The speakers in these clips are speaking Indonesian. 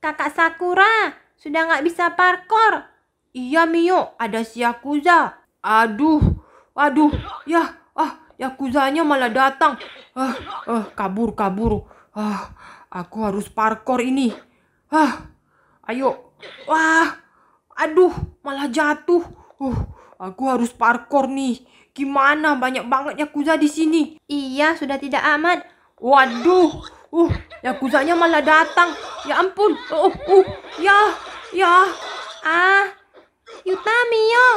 Kakak Sakura, sudah nggak bisa parkor. Iya Mio, ada si Yakuza. Aduh, aduh, ya, ah, Yakuzanya malah datang. Ah, ah, kabur, kabur. Ah, aku harus parkor ini. Ah, ayo. Wah, aduh, malah jatuh. Uh, aku harus parkor nih. Gimana banyak banget Yakuza di sini? Iya, sudah tidak aman. Waduh, Uh, Yakuzanya malah datang. Ya ampun. Oh, uh, uh. Ya, ya. Ah, Yutamiyo.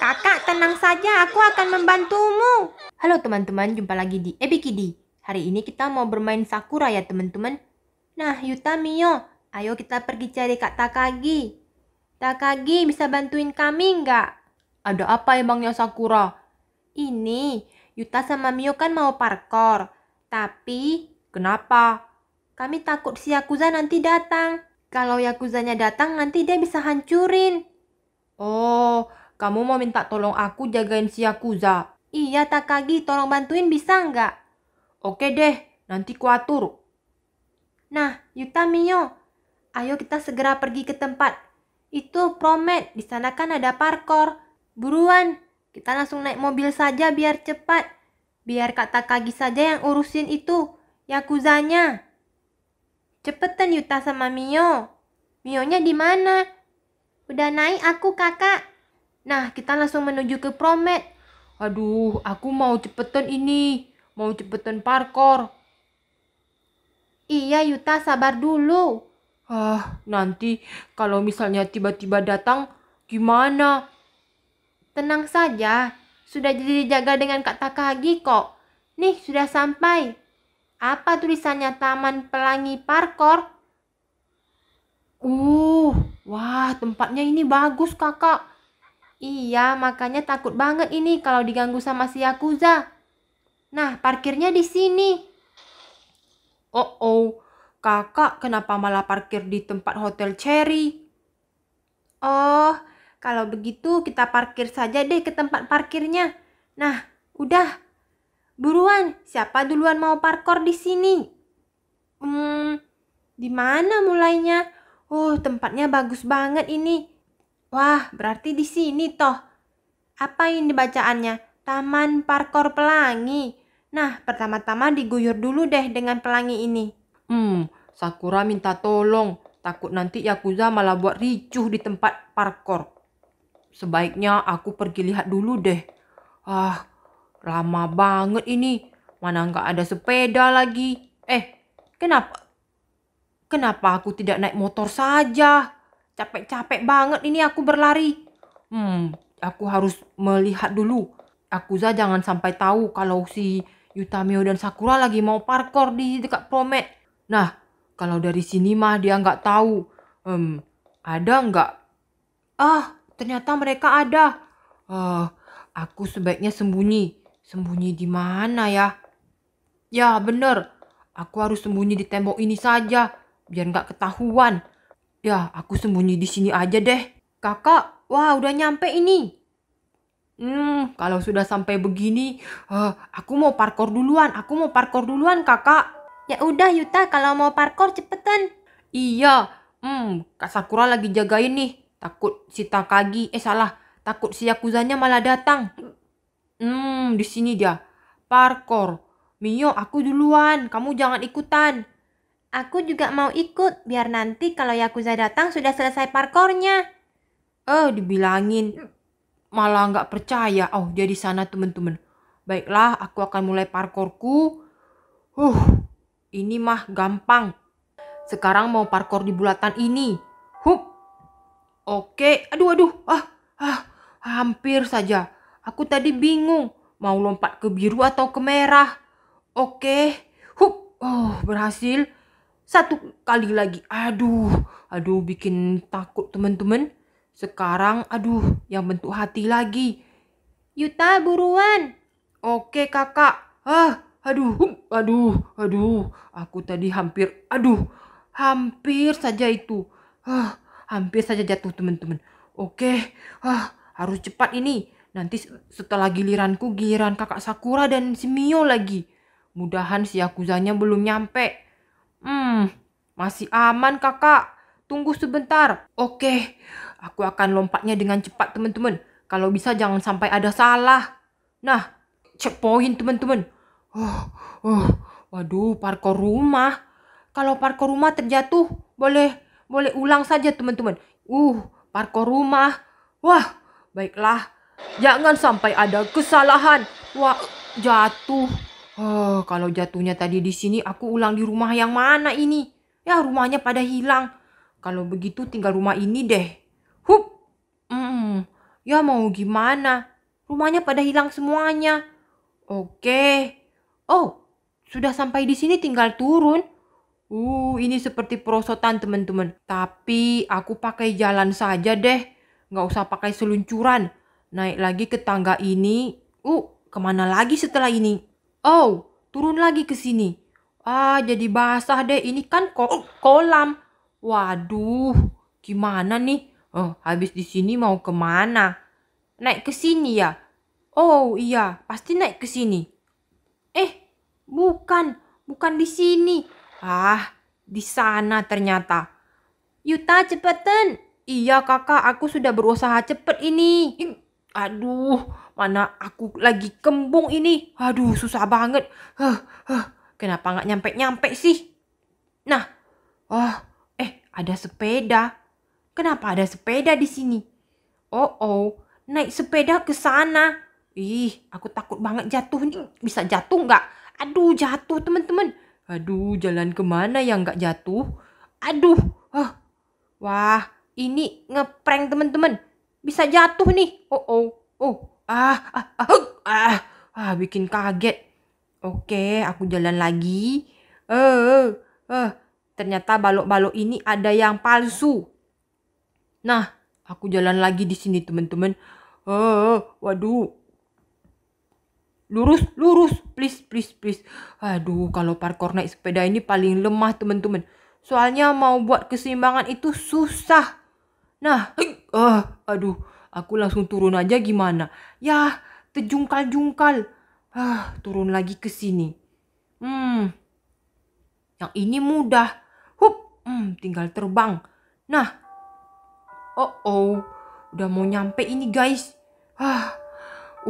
Kakak, tenang saja. Aku akan membantumu. Halo teman-teman, jumpa lagi di Ebikidi. Hari ini kita mau bermain Sakura ya teman-teman. Nah, Yutamiyo, ayo kita pergi cari Kak Takagi. Takagi bisa bantuin kami nggak? Ada apa emangnya Sakura? Ini, Yuta sama Mio kan mau parkor. Tapi Kenapa? Kami takut si Yakuza nanti datang. Kalau Yakuzanya datang nanti dia bisa hancurin. Oh, kamu mau minta tolong aku jagain si Yakuza? Iya Takagi, tolong bantuin bisa nggak? Oke deh, nanti kuatur. Nah, Yuta Mio, ayo kita segera pergi ke tempat. Itu Promet, di sana kan ada parkor. Buruan, kita langsung naik mobil saja biar cepat. Biar Kak Takagi saja yang urusin itu. Yakuzanya. Cepetan Yuta sama Mio. Mionya di mana? Udah naik aku kakak. Nah, kita langsung menuju ke Promet. Aduh, aku mau cepetan ini. Mau cepetan parkor. Iya Yuta, sabar dulu. Ah, nanti kalau misalnya tiba-tiba datang, gimana? Tenang saja, sudah jadi dijaga dengan Kak Takagi kok. Nih, sudah sampai. Apa tulisannya Taman Pelangi Parkor? Uh, wah tempatnya ini bagus kakak. Iya, makanya takut banget ini kalau diganggu sama si Yakuza. Nah, parkirnya di sini. Oh, oh, kakak kenapa malah parkir di tempat Hotel Cherry? Oh, kalau begitu kita parkir saja deh ke tempat parkirnya. Nah, udah, Buruan, siapa duluan mau parkor di sini? Hmm, di mana mulainya? Oh, tempatnya bagus banget ini. Wah, berarti di sini toh. Apa ini bacaannya? Taman Parkor Pelangi. Nah, pertama-tama diguyur dulu deh dengan pelangi ini. Hmm, Sakura minta tolong. Takut nanti Yakuza malah buat ricuh di tempat parkor. Sebaiknya aku pergi lihat dulu deh. Ah, Lama banget ini. Mana nggak ada sepeda lagi. Eh, kenapa? Kenapa aku tidak naik motor saja? Capek-capek banget ini aku berlari. Hmm, aku harus melihat dulu. aku Akuza jangan sampai tahu kalau si Yutamio dan Sakura lagi mau parkour di dekat Promet. Nah, kalau dari sini mah dia nggak tahu. Hmm, ada nggak? Ah, ternyata mereka ada. Uh, aku sebaiknya sembunyi. Sembunyi di mana ya? Ya bener, aku harus sembunyi di tembok ini saja, biar nggak ketahuan. Ya, aku sembunyi di sini aja deh. Kakak, wah udah nyampe ini. Hmm, kalau sudah sampai begini, uh, aku mau parkour duluan, aku mau parkour duluan kakak. Ya udah Yuta, kalau mau parkour cepetan. Iya, hmm, Kak Sakura lagi jagain nih. Takut si Takagi, eh salah, takut si Yakuzanya malah datang. Hmm, di sini dia. Parkour. Mio, aku duluan. Kamu jangan ikutan. Aku juga mau ikut, biar nanti kalau Yakuza datang sudah selesai parkornya. Eh, dibilangin. Malah nggak percaya. Oh, jadi sana temen-temen. Baiklah, aku akan mulai parkourku. Huh, ini mah gampang. Sekarang mau parkour di bulatan ini. Hup. Oke, aduh aduh. Ah, ah, hampir saja. Aku tadi bingung mau lompat ke biru atau ke merah. Oke, hup, oh berhasil. Satu kali lagi, aduh, aduh bikin takut teman-teman. Sekarang, aduh, yang bentuk hati lagi. Yuta, buruan. Oke kakak, ah, aduh, hup, aduh, aduh. Aku tadi hampir, aduh, hampir saja itu. Ah, hampir saja jatuh teman-teman. Oke, ah, harus cepat ini Nanti setelah giliranku giliran kakak Sakura dan si Mio lagi. Mudahan si Yakuzanya belum nyampe. Hmm, masih aman kakak. Tunggu sebentar. Oke, aku akan lompatnya dengan cepat teman-teman. Kalau bisa jangan sampai ada salah. Nah, cepoin teman-teman. Oh, oh, waduh, parkour rumah. Kalau parkour rumah terjatuh, boleh boleh ulang saja teman-teman. Uh, parkour rumah. Wah, baiklah. Jangan sampai ada kesalahan. Wah, jatuh. Oh, kalau jatuhnya tadi di sini, aku ulang di rumah yang mana ini? Ya, rumahnya pada hilang. Kalau begitu tinggal rumah ini deh. Hup. Hmm, ya mau gimana? Rumahnya pada hilang semuanya. Oke. Oh, sudah sampai di sini tinggal turun. Uh, ini seperti perosotan teman-teman. Tapi aku pakai jalan saja deh. Nggak usah pakai seluncuran. Naik lagi ke tangga ini. Uh, kemana lagi setelah ini? Oh, turun lagi ke sini. Ah, jadi basah deh. Ini kan ko oh. kolam. Waduh, gimana nih? Oh, habis di sini mau kemana? Naik ke sini ya? Oh iya, pasti naik ke sini. Eh, bukan. Bukan di sini. Ah, di sana ternyata. Yuta cepetan. Iya kakak, aku sudah berusaha cepet ini aduh mana aku lagi kembung ini aduh susah banget huh, huh, kenapa nggak nyampe nyampe sih nah oh eh ada sepeda kenapa ada sepeda di sini oh oh naik sepeda ke sana ih aku takut banget jatuh nih bisa jatuh nggak aduh jatuh teman-teman aduh jalan kemana yang nggak jatuh aduh huh. Oh. wah ini ngeprank teman-teman bisa jatuh nih. Oh oh oh ah ah ah ah, ah bikin kaget. Oke, aku jalan lagi. Eh, eh, eh. ternyata balok-balok ini ada yang palsu. Nah, aku jalan lagi di sini teman-teman. Eh, eh waduh. Lurus, lurus, please, please, please. Aduh, kalau parkour naik sepeda ini paling lemah teman-teman. Soalnya mau buat keseimbangan itu susah. Nah, hei ah, aduh, aku langsung turun aja gimana? ya terjungkal-jungkal. Ah, turun lagi ke sini. Hmm, yang ini mudah. Hup, hmm, tinggal terbang. Nah, oh oh, udah mau nyampe ini guys. Ah,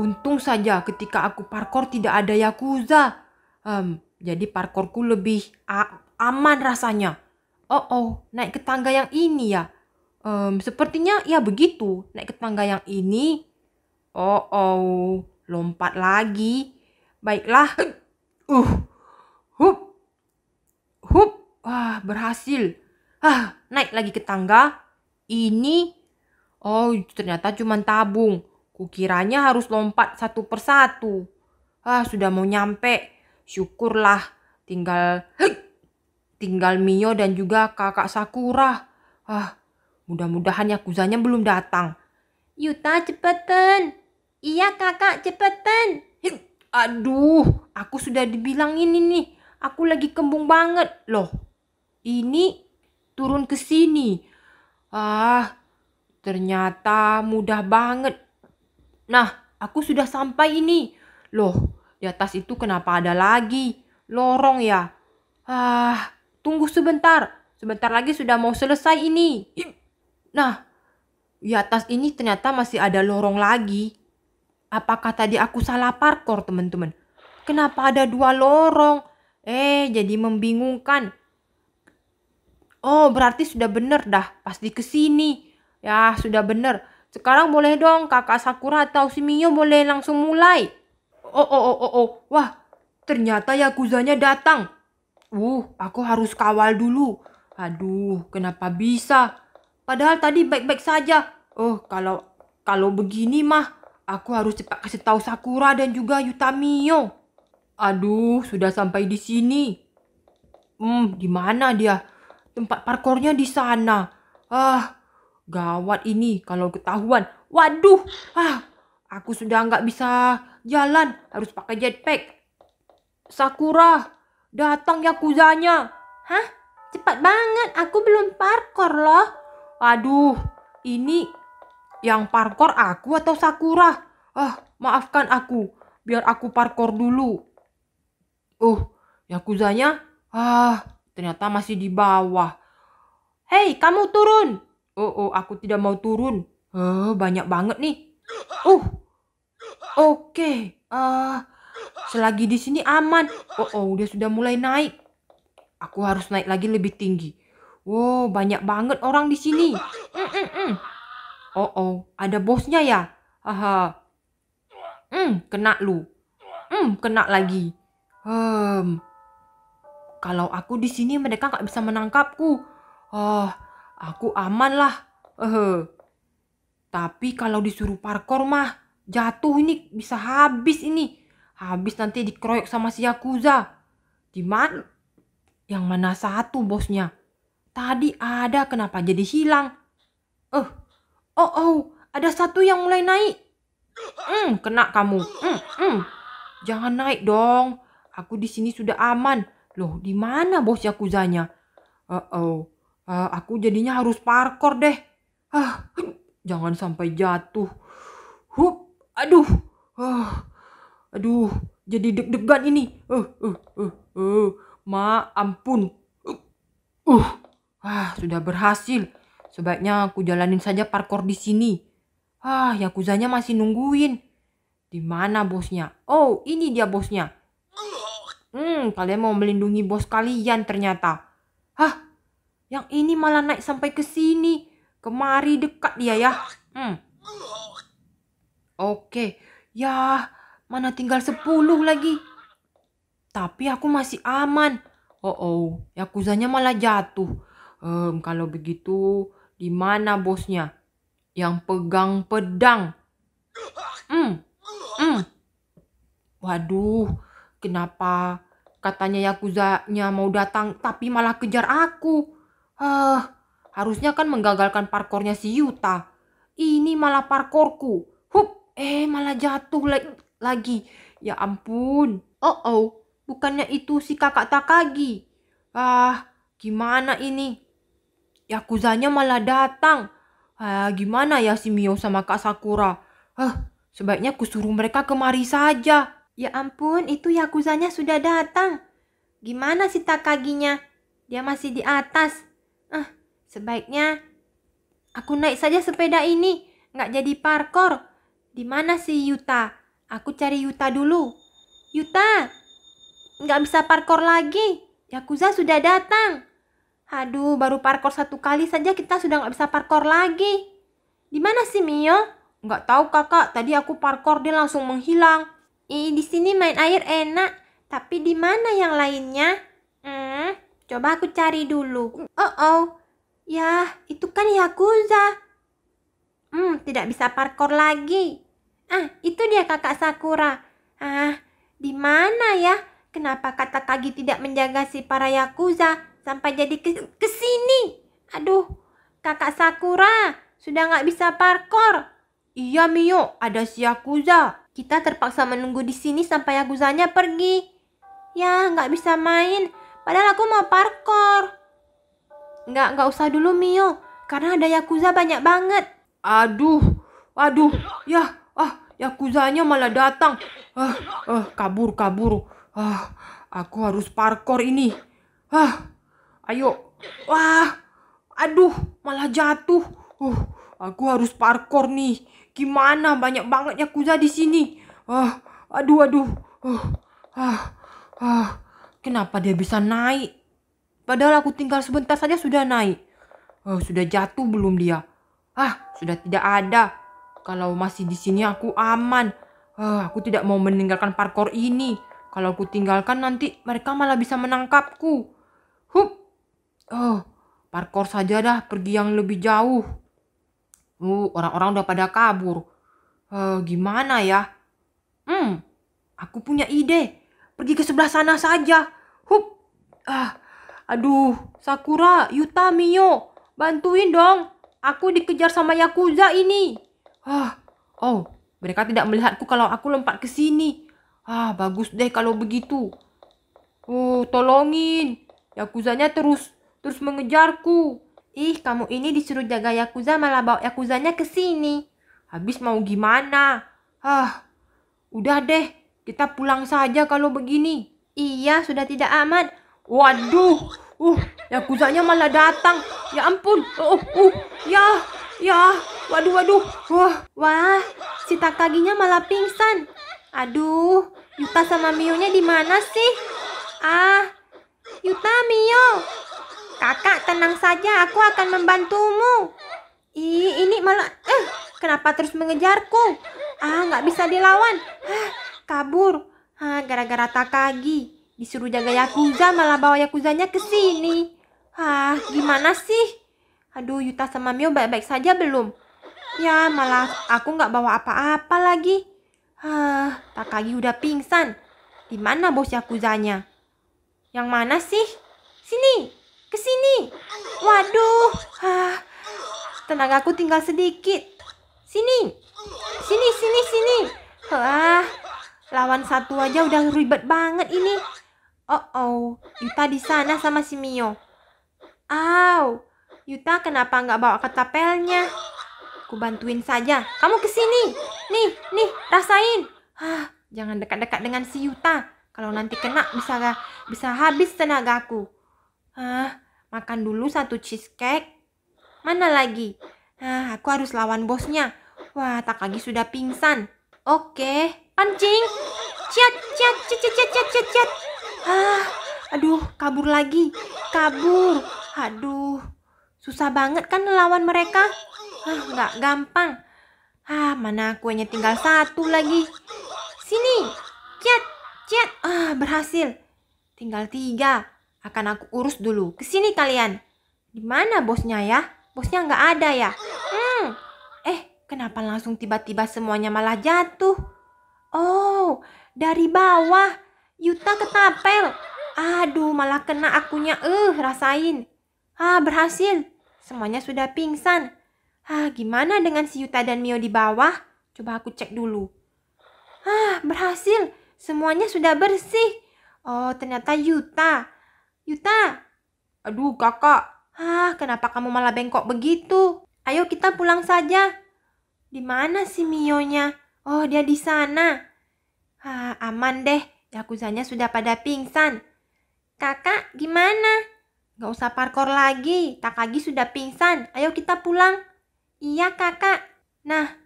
untung saja ketika aku parkor tidak ada Yakuza. Um, jadi parkorku lebih aman rasanya. Oh oh, naik ke tangga yang ini ya um, sepertinya ya begitu naik ke tangga yang ini oh oh lompat lagi baiklah uh hup hup ah berhasil ah naik lagi ke tangga ini oh ternyata cuma tabung kukiranya harus lompat satu persatu ah sudah mau nyampe syukurlah tinggal tinggal Mio dan juga kakak Sakura ah Mudah-mudahan Yakuzanya belum datang. Yuta cepetan. Iya kakak cepetan. aduh, aku sudah dibilang ini nih. Aku lagi kembung banget. Loh, ini turun ke sini. Ah, ternyata mudah banget. Nah, aku sudah sampai ini. Loh, di atas itu kenapa ada lagi? Lorong ya? Ah, tunggu sebentar. Sebentar lagi sudah mau selesai ini. Hip. Nah, di atas ini ternyata masih ada lorong lagi. Apakah tadi aku salah parkour, teman-teman? Kenapa ada dua lorong? Eh, jadi membingungkan. Oh, berarti sudah benar dah, pasti ke sini. Ya, sudah benar. Sekarang boleh dong kakak Sakura atau si Mio boleh langsung mulai. Oh, oh, oh, oh, oh. Wah, ternyata Yakuzanya datang. Uh, aku harus kawal dulu. Aduh, kenapa bisa? Padahal tadi baik-baik saja. Oh, kalau kalau begini mah aku harus cepat kasih tahu Sakura dan juga Yutamiyo. Aduh, sudah sampai di sini. Hmm, di mana dia? Tempat parkornya di sana. Ah, gawat ini kalau ketahuan. Waduh, ah, aku sudah nggak bisa jalan. Harus pakai jetpack. Sakura, datang ya kuzanya. Hah? Cepat banget, aku belum parkor loh. Aduh, ini yang parkor aku atau Sakura? Ah, maafkan aku. Biar aku parkor dulu. Uh, Yakuza-nya? Ah, ternyata masih di bawah. Hei, kamu turun. Oh, oh, aku tidak mau turun. Oh, banyak banget nih. Uh, oke. Okay. Uh, selagi di sini aman. Oh, oh, dia sudah mulai naik. Aku harus naik lagi lebih tinggi. Wow, banyak banget orang di sini. Mm -mm -mm. Oh oh, ada bosnya ya. Haha. Hmm, kena lu. Hmm, kena lagi. Hmm. Kalau aku di sini mereka nggak bisa menangkapku. Oh, aku aman lah. Eh. Tapi kalau disuruh parkour mah jatuh ini bisa habis ini. Habis nanti dikeroyok sama si Yakuza. Di mana? Yang mana satu bosnya? Tadi ada kenapa jadi hilang? Oh, oh oh, ada satu yang mulai naik. Hmm, kena kamu. Hmm, hmm. Jangan naik dong. Aku di sini sudah aman. Loh, di mana bos yakuzanya? Uh oh, uh, aku jadinya harus parkor deh. Ah, uh, jangan sampai jatuh. Hup, aduh. Uh, aduh, jadi deg-degan ini. Uh, uh, uh, uh. Ma, ampun. Uh, uh. Wah, sudah berhasil. Sebaiknya aku jalanin saja parkour di sini. Ah, Yakuzanya masih nungguin. Di mana bosnya? Oh, ini dia bosnya. Hmm, kalian mau melindungi bos kalian ternyata. Hah, yang ini malah naik sampai ke sini. Kemari dekat dia ya. Hmm. Oke, ya mana tinggal 10 lagi. Tapi aku masih aman. Oh, oh, Yakuzanya malah jatuh. Ehm, kalau begitu, di mana bosnya? Yang pegang pedang. Hmm. Hmm. Waduh, kenapa katanya Yakuza-nya mau datang tapi malah kejar aku? Ah, harusnya kan menggagalkan parkornya si Yuta. Ini malah parkorku. Hup, eh malah jatuh la lagi. Ya ampun. Oh oh, bukannya itu si kakak Takagi. Ah, gimana ini? Yakuzanya malah datang. Ah, gimana ya si Mio sama Kak Sakura? Ah, sebaiknya aku suruh mereka kemari saja. Ya ampun, itu Yakuzanya sudah datang. Gimana si Takaginya? Dia masih di atas. Ah, sebaiknya aku naik saja sepeda ini. Nggak jadi parkour. Di mana si Yuta? Aku cari Yuta dulu. Yuta, nggak bisa parkour lagi. Yakuza sudah datang. Aduh, baru parkor satu kali saja kita sudah nggak bisa parkor lagi. Di mana sih Mio? Nggak tahu kakak, tadi aku parkor dia langsung menghilang. Ih, di sini main air enak, tapi di mana yang lainnya? Hmm, coba aku cari dulu. Oh oh, ya itu kan Yakuza. Hmm, tidak bisa parkor lagi. Ah, itu dia kakak Sakura. Ah, di mana ya? Kenapa kata Kagi tidak menjaga si para Yakuza? sampai jadi ke, ke Aduh, kakak Sakura sudah nggak bisa parkor. Iya Mio, ada si Yakuza. Kita terpaksa menunggu di sini sampai Yakuzanya pergi. Ya, nggak bisa main. Padahal aku mau parkor. Nggak, nggak usah dulu Mio. Karena ada Yakuza banyak banget. Aduh, aduh, ya, ah, Yakuzanya malah datang. Ah, ah, kabur, kabur. Ah, aku harus parkor ini. Ah, Ayo. Wah. Aduh, malah jatuh. Uh, aku harus parkour nih. Gimana banyak banget yakuza di sini. uh, aduh aduh. Uh, ah, ah. Kenapa dia bisa naik? Padahal aku tinggal sebentar saja sudah naik. Oh, sudah jatuh belum dia? Ah, sudah tidak ada. Kalau masih di sini aku aman. uh, aku tidak mau meninggalkan parkour ini. Kalau aku tinggalkan nanti mereka malah bisa menangkapku. Hup, Parkour saja dah pergi yang lebih jauh. Uh, orang-orang udah pada kabur. Uh, gimana ya? Hmm, aku punya ide. Pergi ke sebelah sana saja. Hup. Ah, aduh, Sakura, Yuta, Mio, bantuin dong. Aku dikejar sama Yakuza ini. Ah, oh, mereka tidak melihatku kalau aku lompat ke sini. Ah, bagus deh kalau begitu. Oh, tolongin. Yakuzanya terus terus mengejarku. Ih, kamu ini disuruh jaga Yakuza malah bawa Yakuzanya ke sini. Habis mau gimana? ah udah deh, kita pulang saja kalau begini. Iya, sudah tidak aman. Waduh, uh, Yakuzanya malah datang. Ya ampun, uh, uh, uh ya, ya, waduh, waduh. Wah, uh. wah, si Takaginya malah pingsan. Aduh, Yuta sama Mio-nya di mana sih? Ah, Yuta, Mio, Kakak tenang saja, aku akan membantumu. Ih, ini malah eh kenapa terus mengejarku? Ah, nggak bisa dilawan. Ah, kabur. Ah, gara-gara Takagi disuruh jaga yakuza malah bawa yakuzanya ke sini. Ah, gimana sih? Aduh, Yuta sama Mio baik-baik saja belum? Ya, malah aku nggak bawa apa-apa lagi. Ah, Takagi udah pingsan. Di mana bos yakuzanya? Yang mana sih? Sini, Kesini. Waduh. Ah, tenagaku tinggal sedikit. Sini. Sini, sini, sini. Ah, lawan satu aja udah ribet banget ini. Oh, oh. Yuta di sana sama si Mio. Aw, Yuta kenapa nggak bawa ketapelnya? Ku bantuin saja. Kamu kesini. Nih, nih, rasain. Ah, jangan dekat-dekat dengan si Yuta. Kalau nanti kena bisa bisa habis tenagaku. Ah, makan dulu satu cheesecake. Mana lagi? Ah, aku harus lawan bosnya. Wah, tak lagi sudah pingsan. Oke, pancing. Ciat, ciat, ciat, ciat, ciat, ciat, ciat. Ah, aduh, kabur lagi. Kabur. Aduh, susah banget kan lawan mereka. Ah, nggak gampang. Ah, mana kuenya tinggal satu lagi. Sini, ciat, ciat. Ah, berhasil. Tinggal tiga. Akan aku urus dulu. ke sini kalian. Di mana bosnya ya? Bosnya nggak ada ya? Hmm. Eh, kenapa langsung tiba-tiba semuanya malah jatuh? Oh, dari bawah. Yuta ketapel. Aduh, malah kena akunya. Eh, uh, rasain. Ah, berhasil. Semuanya sudah pingsan. Ah, gimana dengan si Yuta dan Mio di bawah? Coba aku cek dulu. Ah, berhasil. Semuanya sudah bersih. Oh, ternyata Yuta. Yuta. Aduh kakak. Ah kenapa kamu malah bengkok begitu? Ayo kita pulang saja. Di mana si Mio-nya? Oh dia di sana. Ah aman deh. Yakuzanya sudah pada pingsan. Kakak gimana? Gak usah parkor lagi. Takagi sudah pingsan. Ayo kita pulang. Iya kakak. Nah,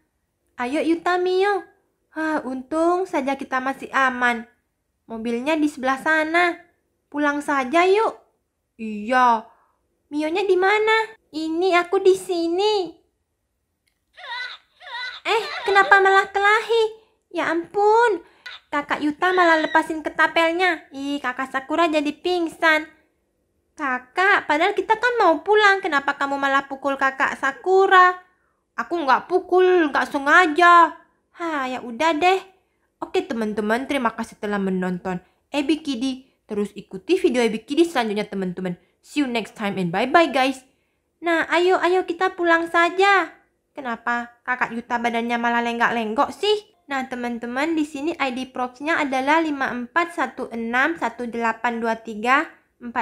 ayo Yuta Mio. Ah untung saja kita masih aman. Mobilnya di sebelah sana. Pulang saja yuk. Iya. Mionya di mana? Ini aku di sini. Eh, kenapa malah kelahi? Ya ampun, kakak Yuta malah lepasin ketapelnya. Ih, kakak Sakura jadi pingsan. Kakak, padahal kita kan mau pulang. Kenapa kamu malah pukul kakak Sakura? Aku nggak pukul, nggak sengaja. Ha, ya udah deh. Oke teman-teman, terima kasih telah menonton. Ebi Kidi Terus ikuti video Ebi Kidi selanjutnya teman-teman. See you next time and bye-bye guys. Nah, ayo, ayo kita pulang saja. Kenapa kakak Yuta badannya malah lenggak-lenggok sih? Nah, teman-teman, di sini ID proxy-nya adalah 541611823417220.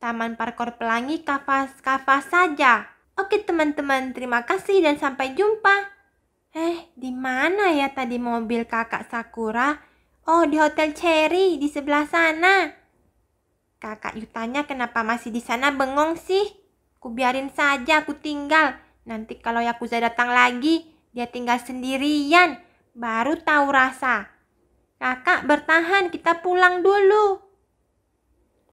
Taman Parkor Pelangi Kava, Kava saja. Oke, teman-teman, terima kasih dan sampai jumpa. Eh, di mana ya tadi mobil kakak Sakura? Oh, di Hotel Cherry di sebelah sana. Kakak Yu tanya kenapa masih di sana bengong sih? biarin saja aku tinggal. Nanti kalau Yakuza datang lagi, dia tinggal sendirian. Baru tahu rasa. Kakak bertahan, kita pulang dulu.